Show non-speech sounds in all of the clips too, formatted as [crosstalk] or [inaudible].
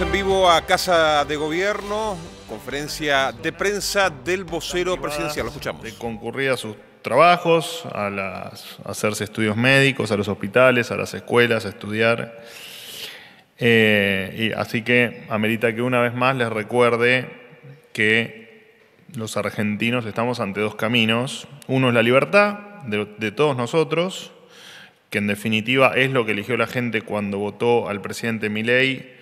en vivo a Casa de Gobierno, conferencia de prensa del vocero presidencial. Lo escuchamos. De concurrir a sus trabajos, a, las, hacerse estudios médicos, a los hospitales, a las escuelas, a estudiar. Eh, y así que amerita que una vez más les recuerde que los argentinos estamos ante dos caminos. Uno es la libertad de, de todos nosotros, que en definitiva es lo que eligió la gente cuando votó al presidente Milei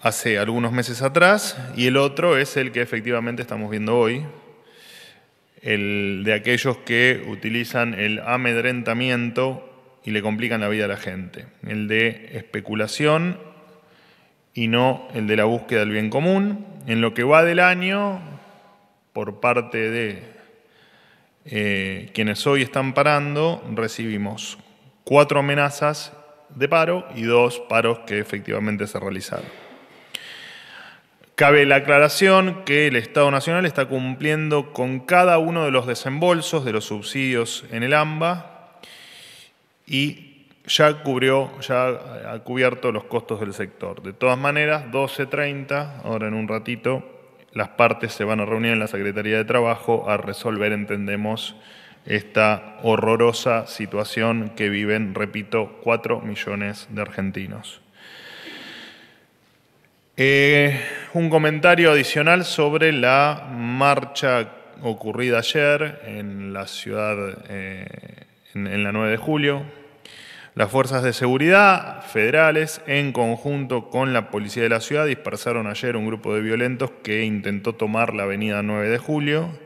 hace algunos meses atrás y el otro es el que efectivamente estamos viendo hoy, el de aquellos que utilizan el amedrentamiento y le complican la vida a la gente, el de especulación y no el de la búsqueda del bien común. En lo que va del año, por parte de eh, quienes hoy están parando, recibimos cuatro amenazas de paro y dos paros que efectivamente se realizaron. Cabe la aclaración que el Estado Nacional está cumpliendo con cada uno de los desembolsos de los subsidios en el AMBA y ya cubrió, ya ha cubierto los costos del sector. De todas maneras, 12.30, ahora en un ratito, las partes se van a reunir en la Secretaría de Trabajo a resolver, entendemos, esta horrorosa situación que viven, repito, 4 millones de argentinos. Eh, un comentario adicional sobre la marcha ocurrida ayer en la ciudad, eh, en, en la 9 de julio. Las fuerzas de seguridad federales, en conjunto con la policía de la ciudad, dispersaron ayer un grupo de violentos que intentó tomar la avenida 9 de julio.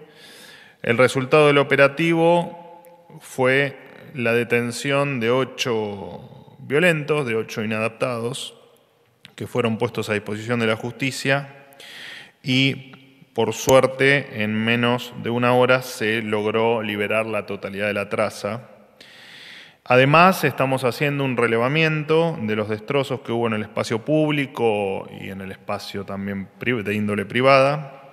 El resultado del operativo fue la detención de ocho violentos, de ocho inadaptados, que fueron puestos a disposición de la justicia y por suerte en menos de una hora se logró liberar la totalidad de la traza. Además, estamos haciendo un relevamiento de los destrozos que hubo en el espacio público y en el espacio también de índole privada,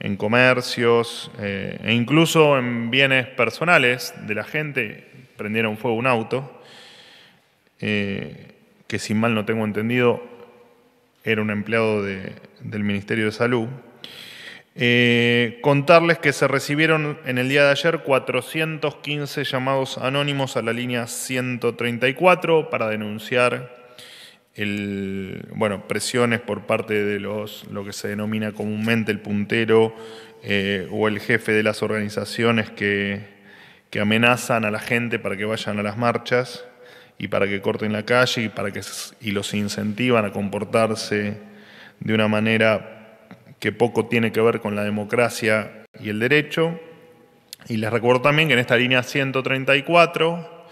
en comercios eh, e incluso en bienes personales de la gente. Prendieron fuego un auto, eh, que si mal no tengo entendido, era un empleado del Ministerio de Salud, eh, contarles que se recibieron en el día de ayer 415 llamados anónimos a la línea 134 para denunciar el, bueno, presiones por parte de los, lo que se denomina comúnmente el puntero eh, o el jefe de las organizaciones que, que amenazan a la gente para que vayan a las marchas y para que corten la calle y, para que, y los incentivan a comportarse de una manera que poco tiene que ver con la democracia y el derecho. Y les recuerdo también que en esta línea 134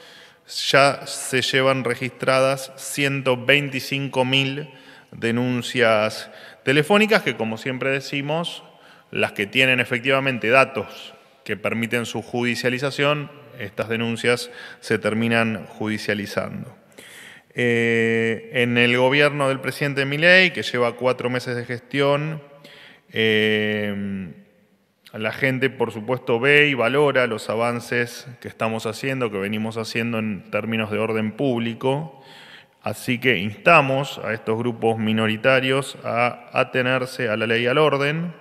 ya se llevan registradas 125.000 denuncias telefónicas que, como siempre decimos, las que tienen efectivamente datos que permiten su judicialización estas denuncias se terminan judicializando. Eh, en el gobierno del presidente Milei, que lleva cuatro meses de gestión, eh, la gente, por supuesto, ve y valora los avances que estamos haciendo, que venimos haciendo en términos de orden público. Así que instamos a estos grupos minoritarios a atenerse a la ley y al orden.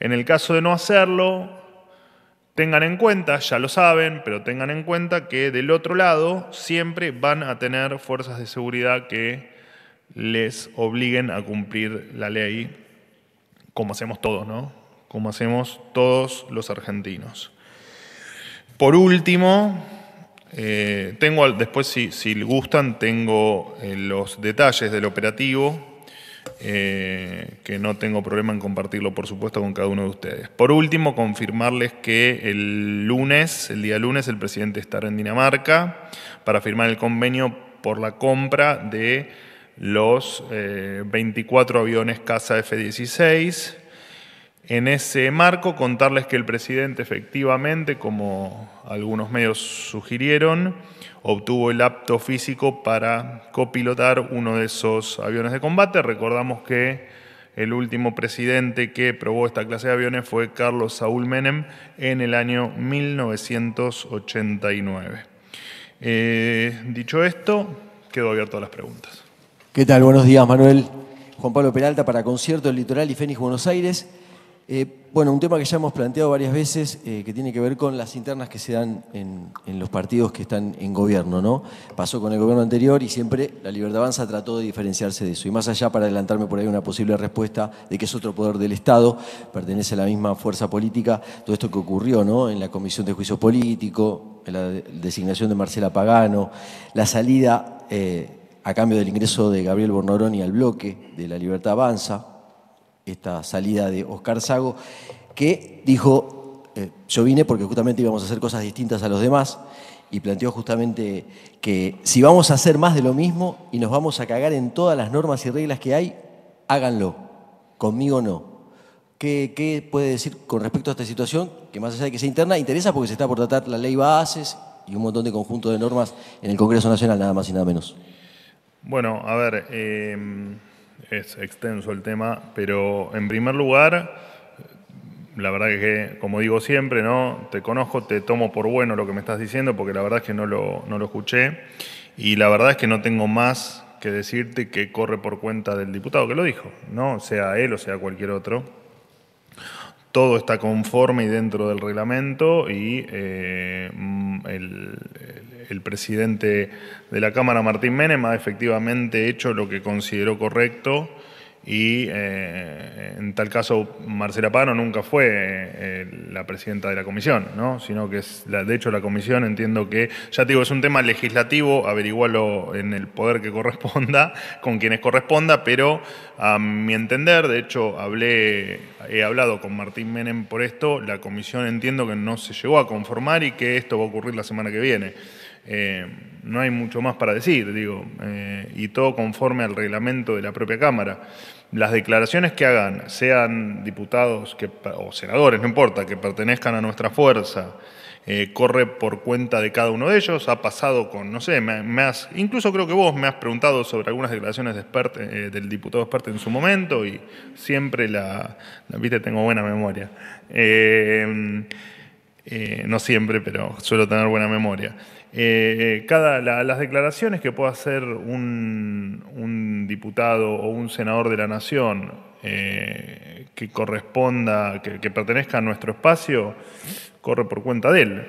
En el caso de no hacerlo, Tengan en cuenta, ya lo saben, pero tengan en cuenta que del otro lado siempre van a tener fuerzas de seguridad que les obliguen a cumplir la ley, como hacemos todos, ¿no? Como hacemos todos los argentinos. Por último, eh, tengo, después si, les gustan, tengo eh, los detalles del operativo eh, que no tengo problema en compartirlo, por supuesto, con cada uno de ustedes. Por último, confirmarles que el lunes, el día lunes, el presidente estará en Dinamarca para firmar el convenio por la compra de los 24 eh, aviones Casa F-16 en ese marco, contarles que el presidente efectivamente, como algunos medios sugirieron, obtuvo el apto físico para copilotar uno de esos aviones de combate. Recordamos que el último presidente que probó esta clase de aviones fue Carlos Saúl Menem en el año 1989. Eh, dicho esto, quedo abierto a las preguntas. ¿Qué tal? Buenos días, Manuel. Juan Pablo Peralta para Concierto del Litoral y Fénix Buenos Aires. Eh, bueno, un tema que ya hemos planteado varias veces, eh, que tiene que ver con las internas que se dan en, los partidos que están en gobierno, ¿no? Pasó con el gobierno anterior y siempre la Libertad Avanza trató de diferenciarse de eso. Y más allá, para adelantarme por ahí una posible respuesta de que es otro poder del Estado, pertenece a la misma fuerza política, todo esto que ocurrió, ¿no? En la Comisión de Juicio Político, en la designación de Marcela Pagano, la salida eh, a cambio del ingreso de Gabriel Bornoroni al bloque de la Libertad Avanza, esta salida de Oscar Sago, que dijo, eh, yo vine porque justamente íbamos a hacer cosas distintas a los demás, y planteó justamente que si vamos a hacer más de lo mismo y nos vamos a cagar en todas las normas y reglas que hay, háganlo, conmigo no. ¿Qué, puede decir con respecto a esta situación? Que más allá de que sea interna, interesa porque se está por tratar la ley Bases y un montón de conjunto de normas en el Congreso Nacional, nada más y nada menos. Bueno, a ver, eh, es extenso el tema, pero en primer lugar, la verdad que, como digo siempre, ¿no? te conozco, te tomo por bueno lo que me estás diciendo, porque la verdad es que no lo, no lo escuché, y la verdad es que no tengo más que decirte que corre por cuenta del diputado que lo dijo, ¿no? sea él o sea cualquier otro. Todo está conforme y dentro del reglamento y eh, mm, el, el presidente de la Cámara, Martín Menem, ha efectivamente hecho lo que consideró correcto y eh, en tal caso Marcela Pano nunca fue eh, la presidenta de la comisión, ¿no? sino que es la, de hecho la comisión entiendo que, ya te digo, es un tema legislativo, averigualo en el poder que corresponda, con quienes corresponda, pero a mi entender, de hecho hablé, he hablado con Martín Menem por esto, la comisión entiendo que no se llegó a conformar y que esto va a ocurrir la semana que viene. Eh, no hay mucho más para decir, digo, eh, y todo conforme al reglamento de la propia Cámara. Las declaraciones que hagan, sean diputados o senadores, no importa, que pertenezcan a nuestra fuerza, eh, corre por cuenta de cada uno de ellos. Ha pasado con, no sé, me, incluso creo que vos me has preguntado sobre algunas declaraciones del diputado experto en su momento y siempre la, la viste, tengo buena memoria. Eh, no siempre, pero suelo tener buena memoria. Eh, eh, cada, la, las declaraciones que pueda hacer un, diputado o un senador de la Nación eh, que corresponda, que, que, pertenezca a nuestro espacio, corre por cuenta de él.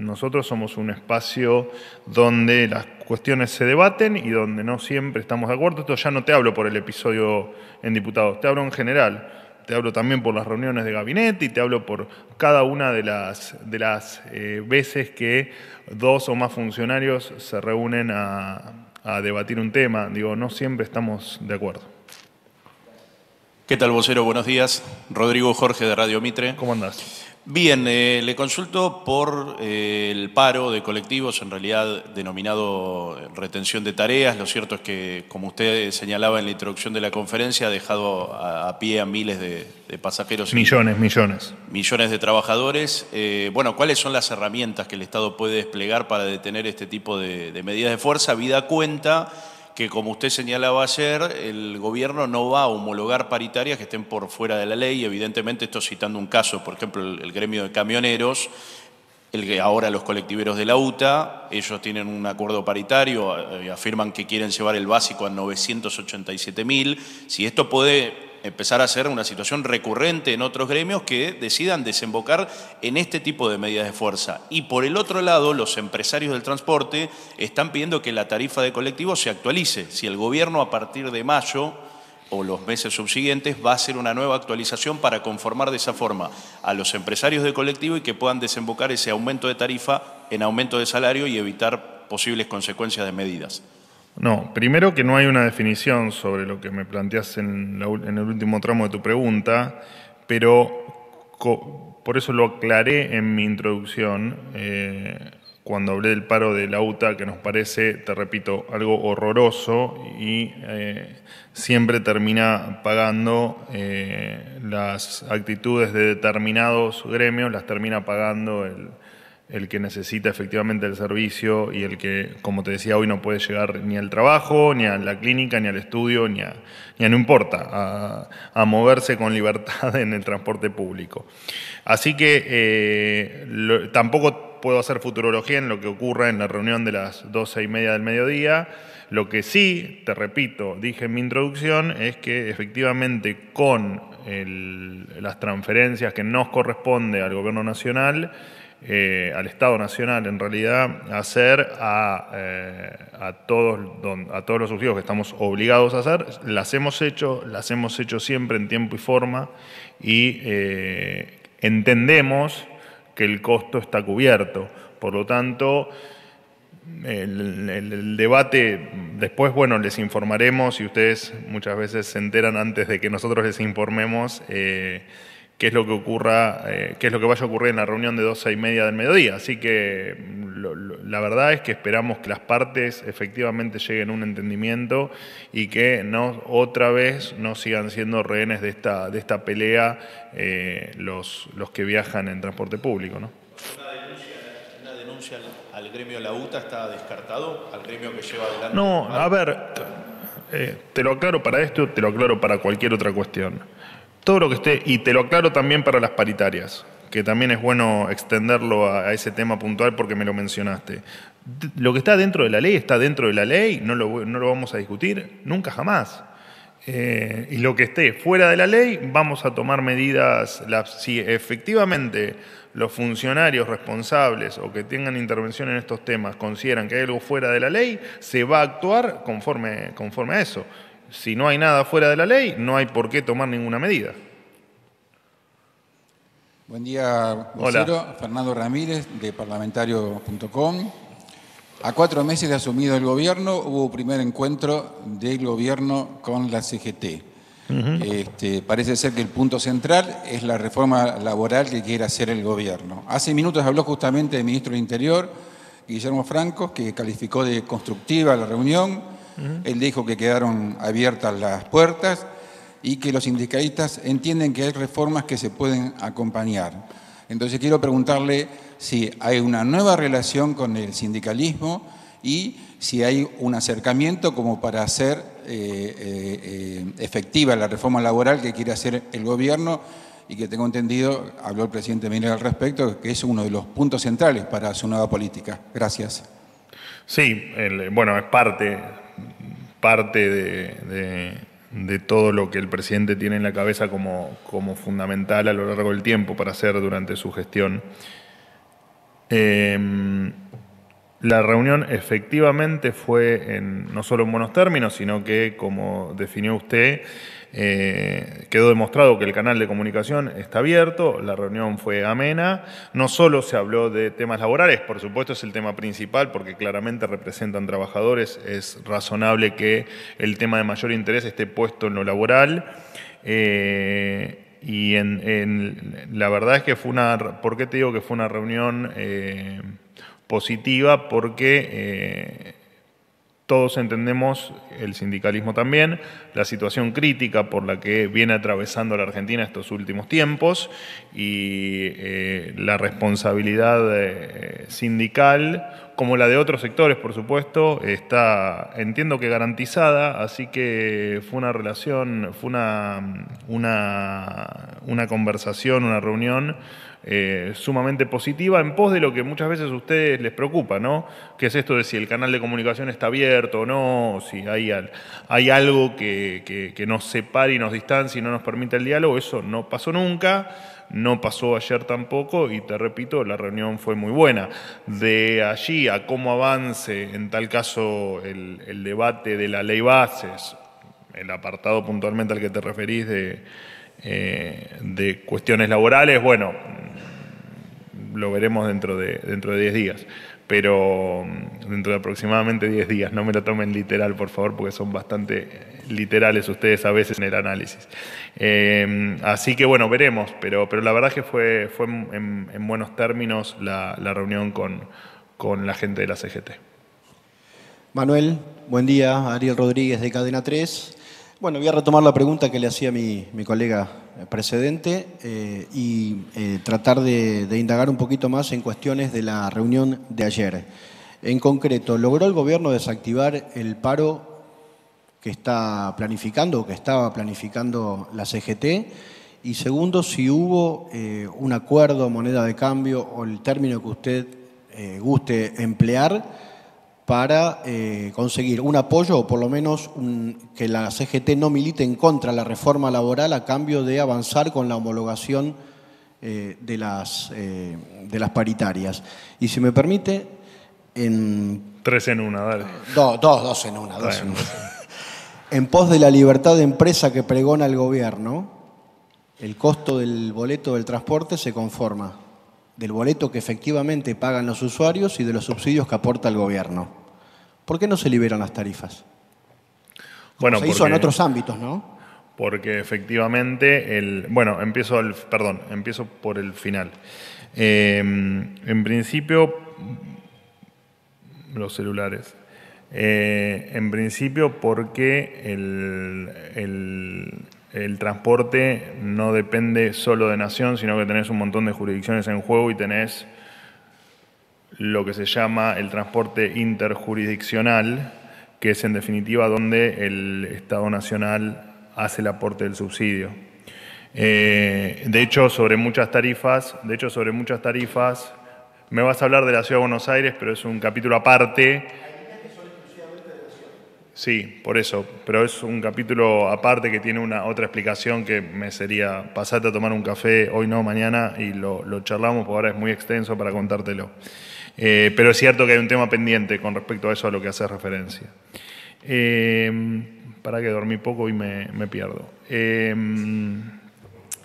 Nosotros somos un espacio donde las cuestiones se debaten y donde no siempre estamos de acuerdo. Esto ya no te hablo por el episodio en diputados, te hablo en general te hablo también por las reuniones de gabinete y te hablo por cada una de las, de las eh, veces que dos o más funcionarios se reúnen a, a debatir un tema. Digo, no siempre estamos de acuerdo. ¿Qué tal, vocero? Buenos días. Rodrigo Jorge de Radio Mitre. ¿Cómo andás? Bien, eh, le consulto por eh, el paro de colectivos, en realidad denominado eh, retención de tareas. Lo cierto es que, como usted señalaba en la introducción de la conferencia, ha dejado a, pie a miles de, pasajeros. Millones, millones. Millones de trabajadores. bueno, ¿cuáles son las herramientas que el Estado puede desplegar para detener este tipo de, de medidas de fuerza? Vida cuenta que como usted señalaba ayer, el gobierno no va a homologar paritarias que estén por fuera de la ley. Evidentemente, esto citando un caso, por ejemplo, el, gremio de camioneros, el que ahora los colectiveros de la UTA, ellos tienen un acuerdo paritario, eh, afirman que quieren llevar el básico a 987 mil. Si esto puede empezar a ser una situación recurrente en otros gremios que decidan desembocar en este tipo de medidas de fuerza. Y por el otro lado, los empresarios del transporte están pidiendo que la tarifa de colectivo se actualice. Si el gobierno a partir de mayo o los meses subsiguientes va a hacer una nueva actualización para conformar de esa forma a los empresarios de colectivo y que puedan desembocar ese aumento de tarifa en aumento de salario y evitar posibles consecuencias de medidas. No, primero que no hay una definición sobre lo que me planteas en, el último tramo de tu pregunta, pero por eso lo aclaré en mi introducción eh, cuando hablé del paro de la UTA, que nos parece, te repito, algo horroroso y eh, siempre termina pagando eh, las actitudes de determinados gremios, las termina pagando el, el que necesita efectivamente el servicio y el que, como te decía, hoy no puede llegar ni al trabajo, ni a la clínica, ni al estudio, ni a, no importa, a, moverse con libertad [laughs] en el transporte público. Así que eh, tampoco puedo hacer futurología en lo que ocurra en la reunión de las doce y media del mediodía. Lo que sí, te repito, dije en mi introducción, es que efectivamente con las transferencias que nos corresponde al Gobierno Nacional, eh, al Estado Nacional, en realidad, hacer a, eh, todos, a todos los subsidios que estamos obligados a hacer. Las hemos hecho, las hemos hecho siempre en tiempo y forma y eh, entendemos que el costo está cubierto. Por lo tanto, el, el, debate, después, bueno, les informaremos y ustedes muchas veces se enteran antes de que nosotros les informemos qué es lo que ocurra, eh, qué es lo que vaya a ocurrir en la reunión de 12 y media del mediodía. Así que mm, la verdad es que esperamos que las partes efectivamente lleguen a un entendimiento y que no otra vez no sigan siendo rehenes de esta, de esta pelea eh, los, los que viajan en transporte público. ¿no? al gremio La UTA está descartado, No, a ver, eh, te lo aclaro para esto, te lo aclaro para cualquier otra cuestión todo lo que esté, y te lo aclaro también para las paritarias, que también es bueno extenderlo a, ese tema puntual porque me lo mencionaste. lo que está dentro de la ley está dentro de la ley, no lo, vamos a discutir nunca jamás. Eh, y lo que esté fuera de la ley, vamos a tomar medidas. si efectivamente los funcionarios responsables o que tengan intervención en estos temas consideran que hay algo fuera de la ley, se va a actuar conforme, conforme a eso si no hay nada fuera de la ley, no hay por qué tomar ninguna medida. Buen día, vocero. Fernando Ramírez, de parlamentario.com. A cuatro meses de asumido el gobierno, hubo primer encuentro del gobierno con la CGT. Este, parece ser que el punto central es la reforma laboral que quiere hacer el gobierno. Hace minutos habló justamente el ministro del Interior, Guillermo Franco, que calificó de constructiva la reunión él dijo que quedaron abiertas las puertas y que los sindicalistas entienden que hay reformas que se pueden acompañar. Entonces quiero preguntarle si hay una nueva relación con el sindicalismo y si hay un acercamiento como para hacer eh, eh, eh, efectiva la reforma laboral que quiere hacer el gobierno y que tengo entendido, habló el presidente Miller al respecto, que es uno de los puntos centrales para su nueva política. Gracias. Sí, bueno, es parte parte de, todo lo que el presidente tiene en la cabeza como, fundamental a lo largo del tiempo para hacer durante su gestión. Em, la reunión efectivamente fue en, no solo en buenos términos, sino que, como definió usted, eh, quedó demostrado que el canal de comunicación está abierto, la reunión fue amena, no solo se habló de temas laborales, por supuesto es el tema principal porque claramente representan trabajadores, es razonable que el tema de mayor interés esté puesto en lo laboral. Eh, y la verdad es que fue una, ¿por qué te digo que fue una reunión eh, positiva? Porque todos entendemos, el sindicalismo también, la situación crítica por la que viene atravesando la Argentina estos últimos tiempos y eh, la responsabilidad eh, sindical, como la de otros sectores, por supuesto, está, entiendo que garantizada, así que fue una relación, fue una, una conversación, una reunión eh, sumamente positiva en pos de lo que muchas veces a ustedes les preocupa, ¿no? Que es esto de si el canal de comunicación está abierto o no, si hay, hay algo que, nos separe y nos distancie y no nos permite el diálogo. Eso no pasó nunca, no pasó ayer tampoco, y te repito, la reunión fue muy buena. De allí a cómo avance, en tal caso, el, debate de la ley bases, el apartado puntualmente al que te referís de eh, cuestiones laborales, bueno, lo veremos dentro de, dentro de 10 días, pero mm, dentro de aproximadamente 10 días, no me lo tomen literal, por favor, porque son bastante literales ustedes a veces en el análisis. Em, así que bueno, veremos, pero, pero la verdad que fue, fue en, buenos términos la, reunión con, con la gente de la CGT. Manuel, buen día. Ariel Rodríguez de Cadena 3. Bueno, voy a retomar la pregunta que le hacía mi, colega precedente eh, y eh, tratar de, indagar un poquito más en cuestiones de la reunión de ayer. En concreto, ¿logró el gobierno desactivar el paro que está planificando o que estaba planificando la CGT? Y segundo, si hubo eh, un acuerdo, moneda de cambio o el término que usted guste emplear para eh, conseguir un apoyo o por lo menos que la CGT no milite en contra de la reforma laboral a cambio de avanzar con la homologación eh, eh, de, las, paritarias. Y si me permite, en... Tres en una, dale. dos, dos en una, dos en una. En pos de la libertad de empresa que pregona el gobierno, el costo del boleto del transporte se conforma del boleto que efectivamente pagan los usuarios y de los subsidios que aporta el gobierno. ¿Por qué no se liberan las tarifas? Bueno, se hizo en otros ámbitos, ¿no? Porque efectivamente el. Bueno, empiezo el, Perdón, empiezo por el final. Eh, en principio, los celulares. Eh, en principio, porque el el transporte no depende solo de nación, sino que tenés un montón de jurisdicciones en juego y tenés lo que se llama el transporte interjurisdiccional, que es en definitiva donde el Estado Nacional hace el aporte del subsidio. Eh, de hecho, sobre muchas tarifas, de hecho, sobre muchas tarifas, me vas a hablar de la Ciudad de Buenos Aires, pero es un capítulo aparte Sí, por eso, pero es un capítulo aparte que tiene una otra explicación que me sería pasate a tomar un café hoy no, mañana y lo, charlamos, porque ahora es muy extenso para contártelo. Eh, pero es cierto que hay un tema pendiente con respecto a eso a lo que haces referencia. Em, para que dormí poco y me, pierdo. Em,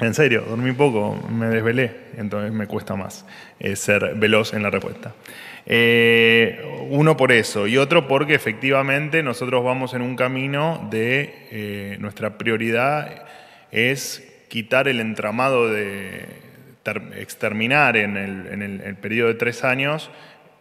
en serio, dormí poco, me desvelé, entonces me cuesta más eh, ser veloz en la respuesta. Eh, uno por eso y otro porque efectivamente nosotros vamos en un camino de eh, nuestra prioridad es quitar el entramado de exterminar en el, en el, periodo de tres años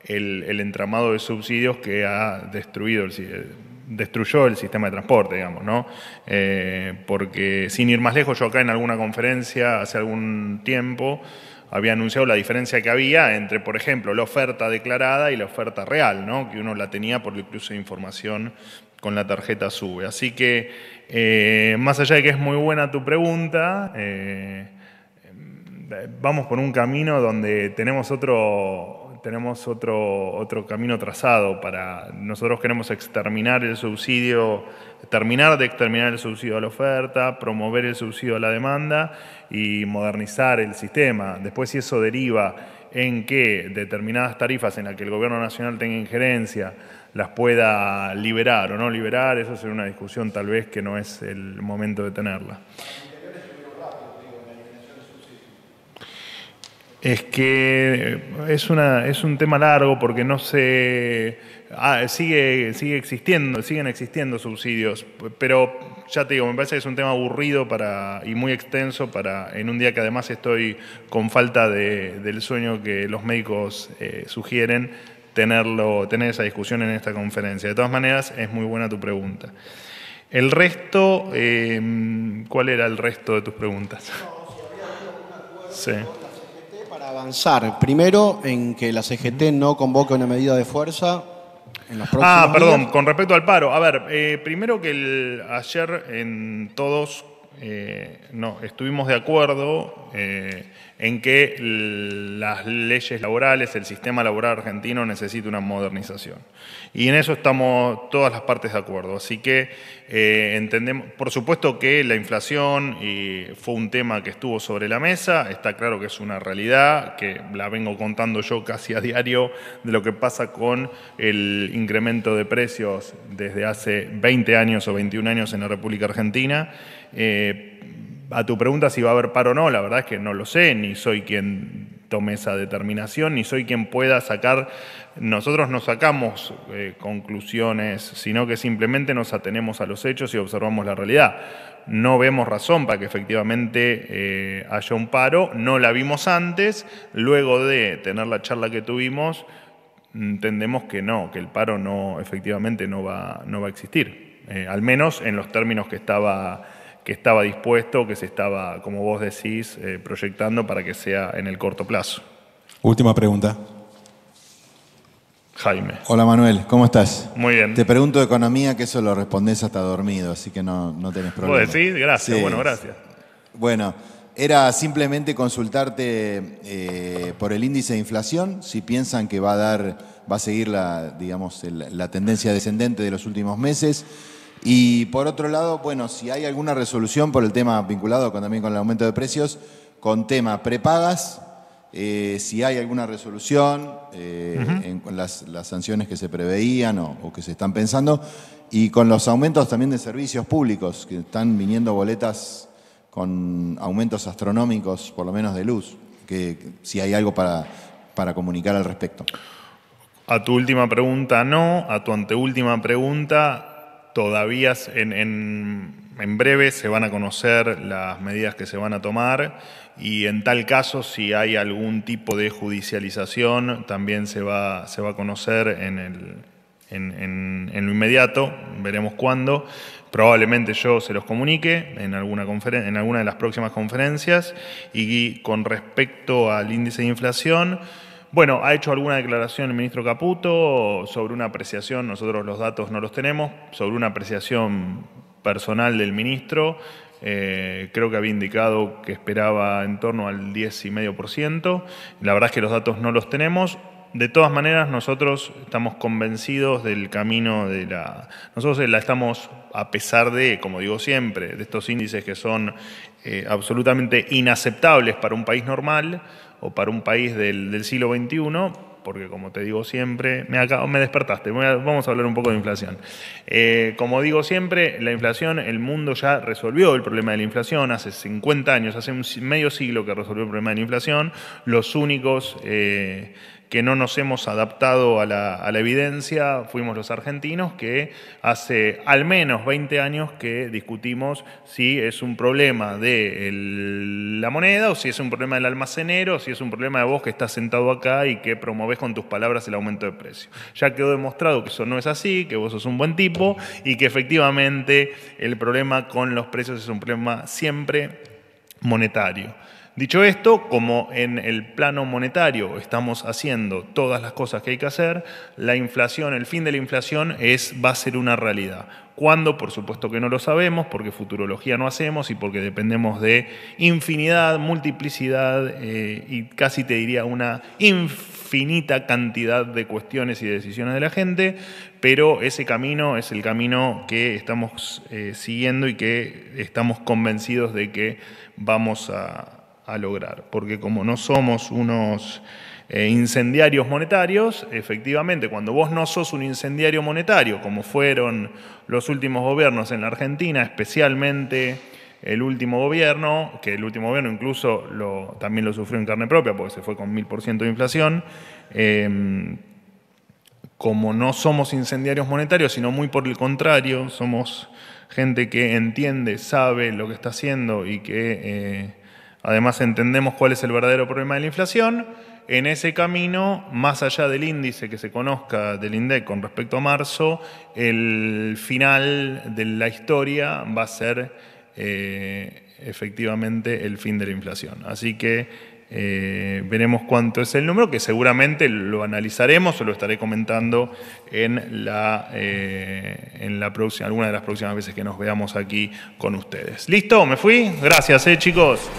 el, el, entramado de subsidios que ha destruido el, destruyó el sistema de transporte, digamos, ¿no? Eh, porque sin ir más lejos, yo acá en alguna conferencia hace algún tiempo había anunciado la diferencia que había entre, por ejemplo, la oferta declarada y la oferta real, ¿no? que uno la tenía por el cruce de información con la tarjeta SUBE. Así que, eh, más allá de que es muy buena tu pregunta, eh, eh, vamos por un camino donde tenemos otro, tenemos otro, otro camino trazado para. Nosotros queremos exterminar el subsidio, terminar de exterminar el subsidio a la oferta, promover el subsidio a la demanda y modernizar el sistema. Después, si eso deriva en que determinadas tarifas en las que el gobierno nacional tenga injerencia las pueda liberar o no liberar, eso será una discusión tal vez que no es el momento de tenerla. es que es, es un tema largo porque no se... Ah, sigue, sigue existiendo, siguen existiendo subsidios, pero ya te digo, me parece que es un tema aburrido para, y muy extenso para en un día que además estoy con falta del sueño que los médicos eh, sugieren, tenerlo, tener esa discusión en esta conferencia. De todas maneras, es muy buena tu pregunta. El resto, eh, ¿cuál era el resto de tus preguntas? No, sí avanzar. Primero, en que la CGT no convoque una medida de fuerza en los ah, próximos Ah, perdón, con respecto al paro. A ver, eh, primero que el, ayer en todos eh, no, estuvimos de acuerdo eh, en que las leyes laborales, el sistema laboral argentino necesita una modernización. Y en eso estamos todas las partes de acuerdo. Así que eh, entendemos, por supuesto que la inflación fue un tema que estuvo sobre la mesa, está claro que es una realidad, que la vengo contando yo casi a diario de lo que pasa con el incremento de precios desde hace 20 años o 21 años en la República Argentina. Eh, a tu pregunta si va a haber paro o no, la verdad es que no lo sé, ni soy quien tome esa determinación, ni soy quien pueda sacar, nosotros no sacamos eh, conclusiones, sino que simplemente nos atenemos a los hechos y observamos la realidad. No vemos razón para que efectivamente eh, haya un paro, no la vimos antes, luego de tener la charla que tuvimos, entendemos que no, que el paro no, efectivamente no va, no va a existir, al menos en los términos que estaba que estaba dispuesto, que se estaba, como vos decís, eh, proyectando para que sea en el corto plazo. Última pregunta. Jaime. Hola Manuel, ¿cómo estás? Muy bien. Te pregunto de economía, que eso lo respondés hasta dormido, así que no, no tenés problema. decís? Gracias, bueno, gracias. Bueno, era simplemente consultarte eh, por el índice de inflación, si piensan que va a dar, va a seguir la, digamos, la tendencia descendente de los últimos meses y por otro lado, bueno, si hay alguna resolución por el tema vinculado también con el aumento de precios, con tema prepagas, eh, si hay alguna resolución eh, en, las, sanciones que se preveían o, que se están pensando, y con los aumentos también de servicios públicos, que están viniendo boletas con aumentos astronómicos, por lo menos de luz, si hay algo para, para comunicar al respecto. A tu última pregunta no, a tu anteúltima pregunta todavía en, breve se van a conocer las medidas que se van a tomar y en tal caso si hay algún tipo de judicialización también se va, se va a conocer en, lo inmediato, veremos cuándo. Probablemente yo se los comunique en alguna, en alguna de las próximas conferencias y con respecto al índice de inflación, bueno, ha hecho alguna declaración el ministro Caputo sobre una apreciación, nosotros los datos no los tenemos, sobre una apreciación personal del ministro. Eh, creo que había indicado que esperaba en torno al 10,5%. La verdad es que los datos no los tenemos. De todas maneras, nosotros estamos convencidos del camino de la... Nosotros la estamos, a pesar de, como digo siempre, de estos índices que son eh, absolutamente inaceptables para un país normal, o para un país del, siglo XXI, porque como te digo siempre, me, me despertaste, vamos a hablar un poco de inflación. Eh, como digo siempre, la inflación, el mundo ya resolvió el problema de la inflación, hace 50 años, hace un medio siglo que resolvió el problema de la inflación, los únicos... Eh, que no nos hemos adaptado a la, evidencia, fuimos los argentinos que hace al menos 20 años que discutimos si es un problema de la moneda o si es un problema del almacenero, o si es un problema de vos que estás sentado acá y que promovés con tus palabras el aumento de precio. Ya quedó demostrado que eso no es así, que vos sos un buen tipo y que efectivamente el problema con los precios es un problema siempre monetario. Dicho esto, como en el plano monetario estamos haciendo todas las cosas que hay que hacer, la inflación, el fin de la inflación es, va a ser una realidad. ¿Cuándo? Por supuesto que no lo sabemos, porque futurología no hacemos y porque dependemos de infinidad, multiplicidad eh, y casi te diría una infinita cantidad de cuestiones y decisiones de la gente, pero ese camino es el camino que estamos eh, siguiendo y que estamos convencidos de que vamos a, lograr, porque como no somos unos eh, incendiarios monetarios, efectivamente, cuando vos no sos un incendiario monetario, como fueron los últimos gobiernos en la Argentina, especialmente el último gobierno, que el último gobierno incluso lo, también lo sufrió en carne propia, porque se fue con mil ciento de inflación, em, como no somos incendiarios monetarios, sino muy por el contrario, somos gente que entiende, sabe lo que está haciendo y que eh, Además entendemos cuál es el verdadero problema de la inflación. En ese camino, más allá del índice que se conozca del INDEC con respecto a marzo, el final de la historia va a ser eh, efectivamente el fin de la inflación. Así que eh, veremos cuánto es el número, que seguramente lo analizaremos o lo estaré comentando en, la, eh, en la alguna de las próximas veces que nos veamos aquí con ustedes. ¿Listo? ¿Me fui? Gracias, chicos.